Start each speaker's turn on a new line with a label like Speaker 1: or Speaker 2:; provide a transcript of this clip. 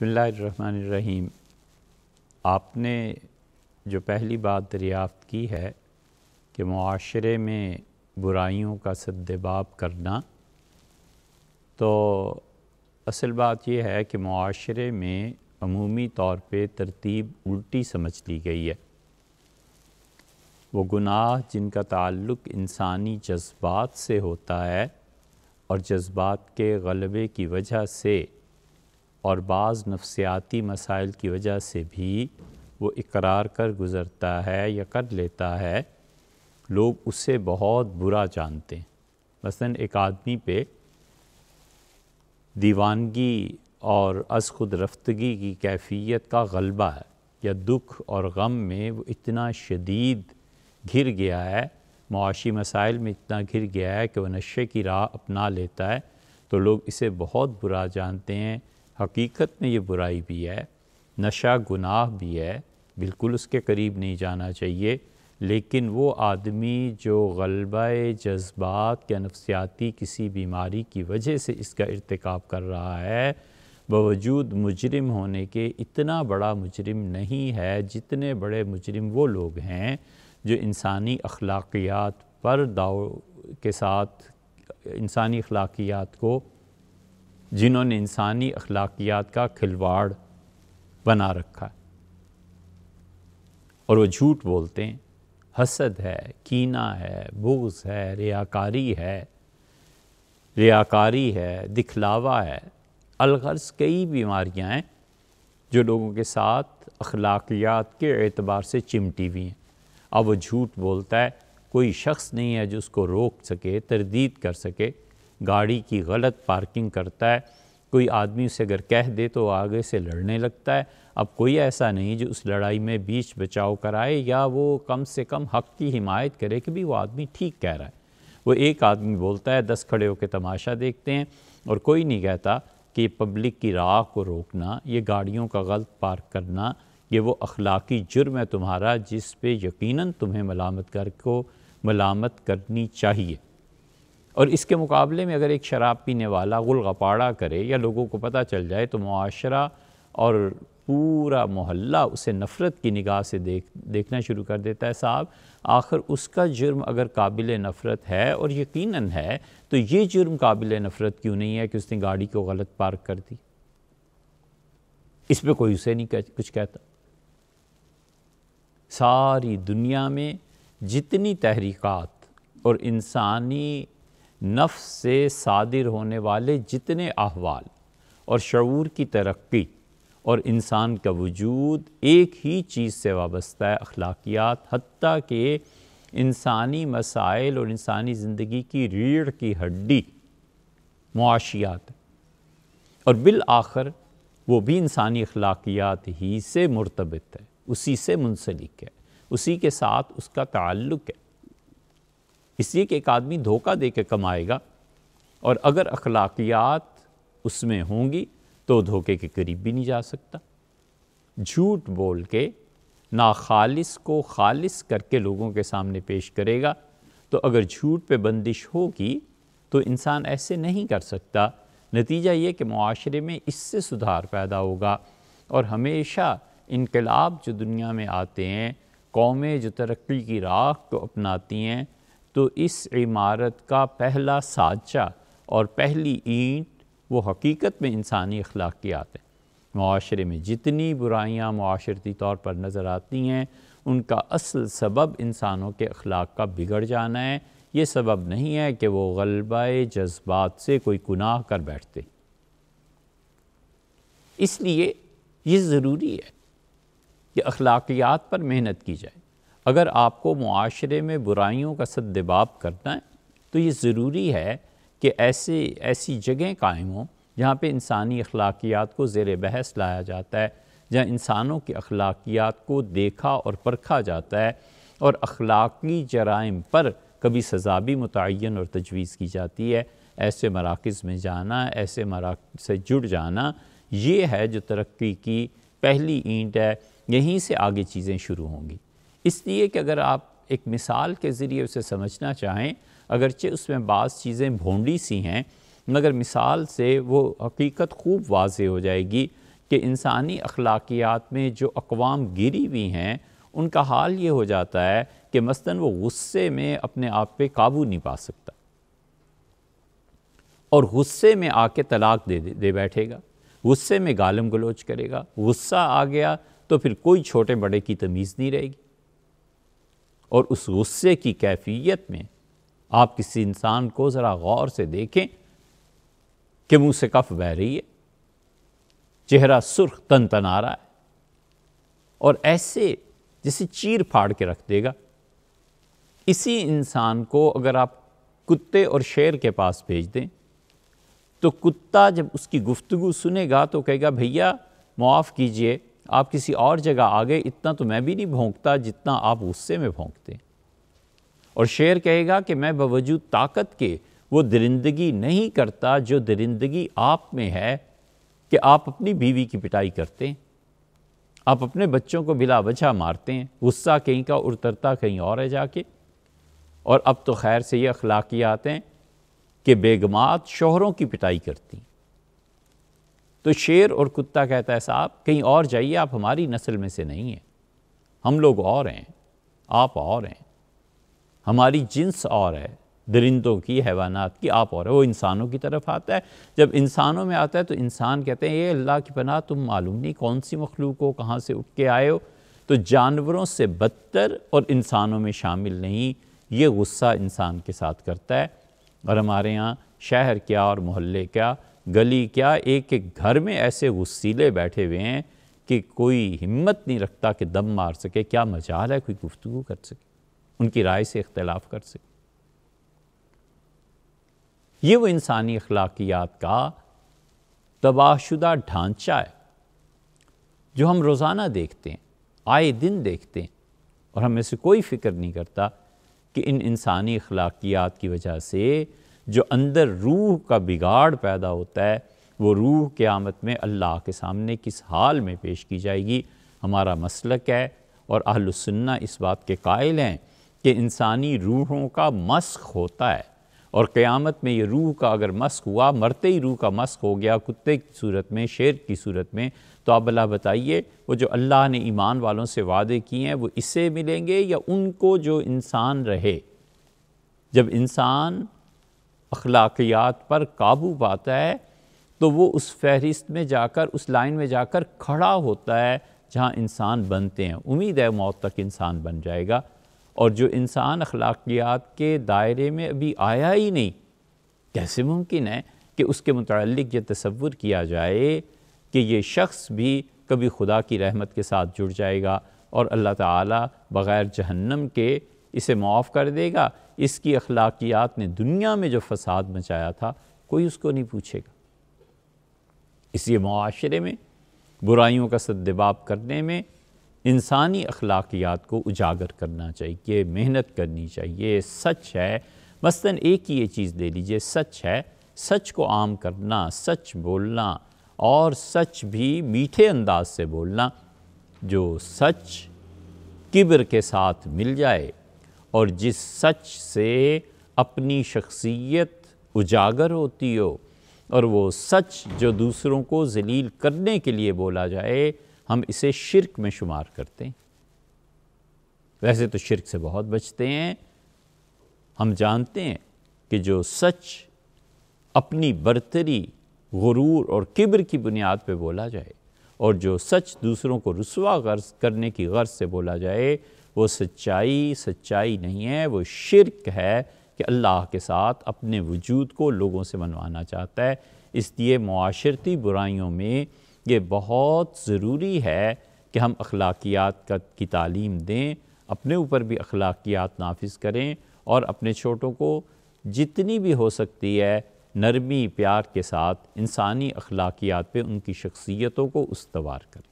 Speaker 1: बसमीम आपने जो पहली बात दरियाफ़त की है कि माशरे में बुराइयों का सद्दबाब करना तो असल बात यह है कि माशरे में अमूमी तौर पर तरतीब उल्टी समझ ली गई है वो गुनाह जिनका ताल्लुक़ इंसानी जज्बात से होता है और जज्बात के गलबे की वजह से और बाज़ नफसियाती मसाइल की वजह से भी वो इकरार कर गुज़रता है या कर लेता है लोग उससे बहुत बुरा जानते हैं मसलन एक आदमी पे दीवानगी और अज खुद रफ्तगी की कैफियत का गलबा है या दुख और गम में वो इतना शदीद घिर गया है मुआशी मसाइल में इतना घिर गया है कि वह नशे की राह अपना लेता है तो लोग इसे बहुत बुरा जानते हैं हकीकत में ये बुराई भी है नशा गुनाह भी है बिल्कुल उसके करीब नहीं जाना चाहिए लेकिन वो आदमी जो गलबा जज्बात या नफसियाती किसी बीमारी की वजह से इसका इरतकब कर रहा है बावजूद मुजरम होने के इतना बड़ा मुजरम नहीं है जितने बड़े मुजरम वो लोग हैं जो इंसानी अखलाकियात पर दाव के साथ इंसानी अखलाकियात को जिन्होंने इंसानी अखलाकियात का खिलवाड़ बना रखा है और वो झूठ बोलते हैं हसद है कीना है बोझ है रियाकारी है रियाकारी है दिखलावा है अलगर्ज कई बीमारियाँ हैं जो लोगों के साथ अखलाकियात के एतबार से चिमटी हुई हैं अब वो झूठ बोलता है कोई शख्स नहीं है जो उसको रोक सके तरदीद कर सके गाड़ी की गलत पार्किंग करता है कोई आदमी उसे अगर कह दे तो आगे से लड़ने लगता है अब कोई ऐसा नहीं जो उस लड़ाई में बीच बचाव कराए या वो कम से कम हक़ की हिमायत करे कि भी वो आदमी ठीक कह रहा है वो एक आदमी बोलता है दस खड़े होकर तमाशा देखते हैं और कोई नहीं कहता कि पब्लिक की राह को रोकना ये गाड़ियों का गलत पार्क करना ये वो अखलाकी जुर्म है तुम्हारा जिस पे यकीनन तुम्हें मलामत कर को मलामत करनी चाहिए और इसके मुकाबले में अगर एक शराब पीने वाला गुल गपाड़ा करे या लोगों को पता चल जाए तो माशरा और पूरा मोहल्ला उसे नफ़रत की निगाह से देख देखना शुरू कर देता है साहब आखिर उसका जुर्म अगर काबिल नफ़रत है और यकीनन है तो ये जुर्म काबिल नफ़रत क्यों नहीं है कि उसने गाड़ी को गलत पार्क कर दी इस पर कोई उसे नहीं कह, कुछ कहता सारी दुनिया में जितनी तहरीक़ात और इंसानी नफ्स से सादिर होने वाले जितने अहवाल और शूर की तरक्की और इंसान का वजूद एक ही चीज़ से वाबस्ता है अखलाकियात हती के इंसानी मसाइल और इंसानी ज़िंदगी की रीढ़ की हड्डी मुआशियात और बिल आखिर वो भी इंसानी अखलाकियात ही से मुरतबित है उसी से मुंसलिक है उसी के साथ उसका ताल्लुक़ है इसलिए कि एक आदमी धोखा दे के कमाएगा और अगर अखलाकियात उसमें होंगी तो धोखे के करीब भी नहीं जा सकता झूठ बोल के नाखालिस को खालिस करके लोगों के सामने पेश करेगा तो अगर झूठ पे बंदिश होगी तो इंसान ऐसे नहीं कर सकता नतीजा ये कि माशरे में इससे सुधार पैदा होगा और हमेशा इनकलाब जो दुनिया में आते हैं कौमें जो तरक्की की राह को अपनाती हैं तो इस इमारत का पहला साचा और पहली ईंट वो हकीकत में इंसानी अखलाकियात हैं माशरे में जितनी बुराइयाँ माशरती तौर पर नज़र आती हैं उनका असल सबब इंसानों के अखलाक का बिगड़ जाना है ये सबब नहीं है कि वो गलबा जज्बात से कोई गुनाह कर बैठते इसलिए ये ज़रूरी है कि अखलाकियात पर मेहनत की जाए अगर आपको माशरे में बुराइयों का सद्दबाब करना है तो ये ज़रूरी है कि ऐसे ऐसी जगह कायम हों जहाँ पर इंसानी अखलाकियात को ज़ेर बहस लाया जाता है जहाँ इंसानों के अखलाकियात को देखा और परखा जाता है और अखलाकी जराइम पर कभी सज़ा भी मुतन और तजवीज़ की जाती है ऐसे मराकज़ में जाना ऐसे मरा से जुड़ जाना ये है जो तरक्की की पहली ईंट है यहीं से आगे चीज़ें शुरू होंगी इसलिए कि अगर आप एक मिसाल के ज़रिए उसे समझना चाहें अगरचे उसमें बाज़ चीज़ें भोंडी सी हैं मगर मिसाल से वो हकीकत खूब वाज हो जाएगी कि इंसानी अखलाकियात में जो अकवाम गिरी हुई हैं उनका हाल ये हो जाता है कि मसलन वो गुस्से में अपने आप पे काबू नहीं पा सकता और गुस्से में आके तलाक दे दे बैठेगा गुस्से में गालम गलोच करेगा गुस्सा आ गया तो फिर कोई छोटे बड़े की तमीज़ नहीं रहेगी और उस गुस्से की कैफियत में आप किसी इंसान को ज़रा गौर से देखें कि मुँह से कफ बह रही है चेहरा सुर्ख तन तन आ रहा है और ऐसे जैसे चीर फाड़ के रख देगा इसी इंसान को अगर आप कुत्ते और शेर के पास भेज दें तो कुत्ता जब उसकी गुफ्तगु सुनेगा तो कहेगा भैया माफ़ कीजिए आप किसी और जगह आ गए इतना तो मैं भी नहीं भोंकता जितना आप गुस्से में भोंकते और शेर कहेगा कि मैं बावजूद ताकत के वो दरिंदगी नहीं करता जो दरिंदगी आप में है कि आप अपनी बीवी की पिटाई करते हैं आप अपने बच्चों को बिला वजह मारते हैं गुस्सा कहीं का उतरता कहीं और है जाके और अब तो खैर से ये अखलाकियात हैं कि बेगमात शोहरों की पिटाई करती तो शेर और कुत्ता कहता है साहब कहीं और जाइए आप हमारी नस्ल में से नहीं हैं हम लोग और हैं आप और हैं हमारी जिन्स और है दरिंदों की हैवानात की आप और है वो इंसानों की तरफ आता है जब इंसानों में आता है तो इंसान कहते हैं ये अल्लाह की पनाह तुम मालूम नहीं कौन सी मखलूक हो कहाँ से उठ के आए हो तो जानवरों से बदतर और इंसानों में शामिल नहीं ये गुस्सा इंसान के साथ करता है और हमारे यहाँ शहर क्या और मोहल्ले क्या गली क्या एक एक घर में ऐसे गुस्सीले बैठे हुए हैं कि कोई हिम्मत नहीं रखता कि दम मार सके क्या मजाल है कोई गुफ्तु कर सके उनकी राय से इख्तलाफ कर सके ये वो इंसानी अखलाकियात का तबाहशुदा ढांचा है जो हम रोज़ाना देखते हैं आए दिन देखते हैं और हमें से कोई फ़िक्र नहीं करता कि इन इंसानी अखलाकियात की वजह से जो अंदर रूह का बिगाड़ पैदा होता है वो रूह के में अल्लाह के सामने किस हाल में पेश की जाएगी हमारा मसलक है और आहलसन्ना इस बात के कायल हैं कि इंसानी रूहों का मस्क होता है और क़्यामत में ये रूह का अगर मस्क हुआ मरते ही रूह का मस्क हो गया कुत्ते की सूरत में शेर की सूरत में तो आप अल्लाह बताइए वो जो अल्लाह ने ईमान वालों से वादे किए हैं वो इससे मिलेंगे या उनको जो इंसान रहे जब इंसान अखलाकियात पर काबू पाता है तो वो उस फहरिस्त में जाकर उस लाइन में जाकर खड़ा होता है जहाँ इंसान बनते हैं उम्मीद है मौत तक इंसान बन जाएगा और जो इंसान अखलाकियात के दायरे में अभी आया ही नहीं कैसे मुमकिन है कि उसके मतलब ये तस्वुर किया जाए कि ये शख्स भी कभी खुदा की रहमत के साथ जुड़ जाएगा और अल्लाह ताला बग़ैर जहन्नम के इसे माफ़ कर देगा इसकी अखलाकियात ने दुनिया में जो फसाद मचाया था कोई उसको नहीं पूछेगा इसलिए माशरे में बुराइयों का सदबाब करने में इंसानी अखलाकियात को उजागर करना चाहिए मेहनत करनी चाहिए सच है मसलन एक ही ये चीज़ दे लीजिए सच है सच को आम करना सच बोलना और सच भी मीठे अंदाज से बोलना जो सच किब्र के साथ मिल जाए और जिस सच से अपनी शख्सियत उजागर होती हो और वो सच जो दूसरों को जलील करने के लिए बोला जाए हम इसे शिरक में शुमार करते हैं वैसे तो शिरक से बहुत बचते हैं हम जानते हैं कि जो सच अपनी बरतरी गुरूर और किब्र की बुनियाद पे बोला जाए और जो सच दूसरों को रसुआ गर्ज करने की गर्ज से बोला जाए वो सच्चाई सच्चाई नहीं है वो शिरक है कि अल्लाह के साथ अपने वजूद को लोगों से मनवाना चाहता है इसलिए माशरती बुराइयों में ये बहुत ज़रूरी है कि हम अखलाकियात का की तालीम दें अपने ऊपर भी अखलाकियात नाफिज करें और अपने छोटों को जितनी भी हो सकती है नरमी प्यार के साथ इंसानी अखलाकियात पे उनकी शख्सियतों को उसवार करें